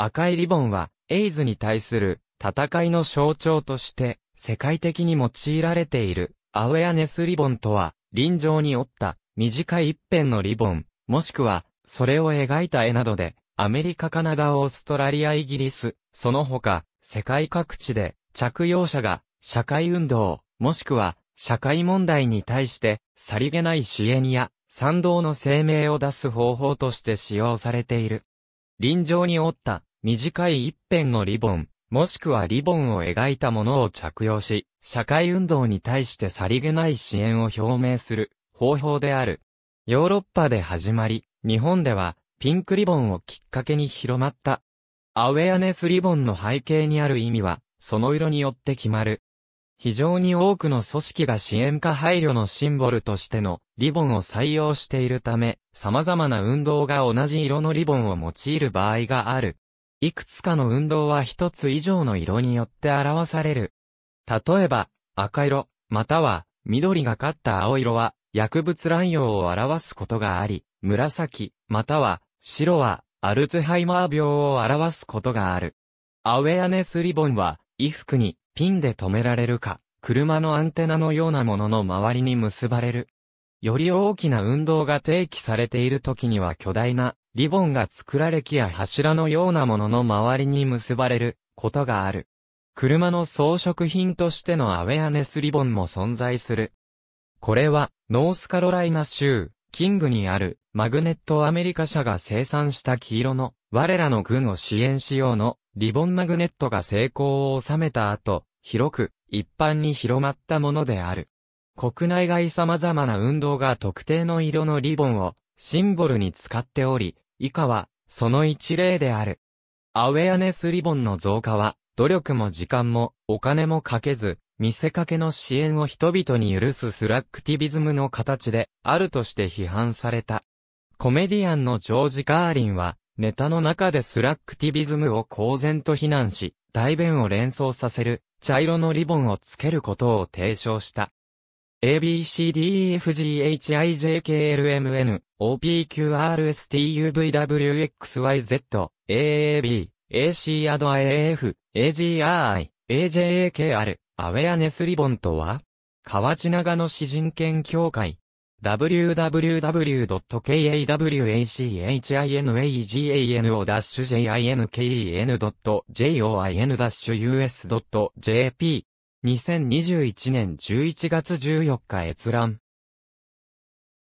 赤いリボンは、エイズに対する戦いの象徴として、世界的に用いられている、アウェアネスリボンとは、臨場に折った短い一辺のリボン、もしくは、それを描いた絵などで、アメリカ、カナダ、オーストラリア、イギリス、その他、世界各地で、着用者が、社会運動、もしくは、社会問題に対して、さりげない支援や、賛同の声明を出す方法として使用されている。臨場に折った短い一辺のリボン、もしくはリボンを描いたものを着用し、社会運動に対してさりげない支援を表明する方法である。ヨーロッパで始まり、日本ではピンクリボンをきっかけに広まった。アウェアネスリボンの背景にある意味は、その色によって決まる。非常に多くの組織が支援か配慮のシンボルとしてのリボンを採用しているため、様々な運動が同じ色のリボンを用いる場合がある。いくつかの運動は一つ以上の色によって表される。例えば、赤色、または緑がかった青色は薬物乱用を表すことがあり、紫、または白はアルツハイマー病を表すことがある。アウェアネスリボンは衣服にピンで止められるか、車のアンテナのようなものの周りに結ばれる。より大きな運動が提起されている時には巨大なリボンが作られ木や柱のようなものの周りに結ばれることがある。車の装飾品としてのアウェアネスリボンも存在する。これは、ノースカロライナ州、キングにある、マグネットアメリカ社が生産した黄色の、我らの軍を支援しようの、リボンマグネットが成功を収めた後、広く、一般に広まったものである。国内外様々な運動が特定の色のリボンを、シンボルに使っており、以下は、その一例である。アウェアネスリボンの増加は、努力も時間も、お金もかけず、見せかけの支援を人々に許すスラックティビズムの形で、あるとして批判された。コメディアンのジョージ・カーリンは、ネタの中でスラックティビズムを公然と非難し、代弁を連想させる、茶色のリボンをつけることを提唱した。ABCDEFGHIJKLMN、OPQRSTUVWXYZ、AAB、AC アド AF、AGRI、AJAKR、アウェアネスリボンとは河内長野市人権協会。w w w k a w a c h i n a g a n o j i n j o i n u s j p 2021年11月14日閲覧。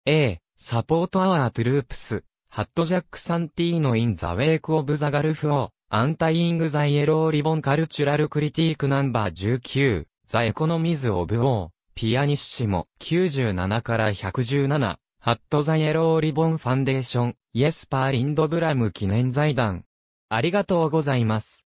A、サポートアワートゥループス、ハットジャックサンティーノインザウェイクオブザガルフオー、アンタイイングザイエローリボンカルチュラルクリティークナンバー19、ザエコノミズオブオー、ピアニッシモ97から117、ハットザイエローリボンファンデーション、イエスパーリンドブラム記念財団。ありがとうございます。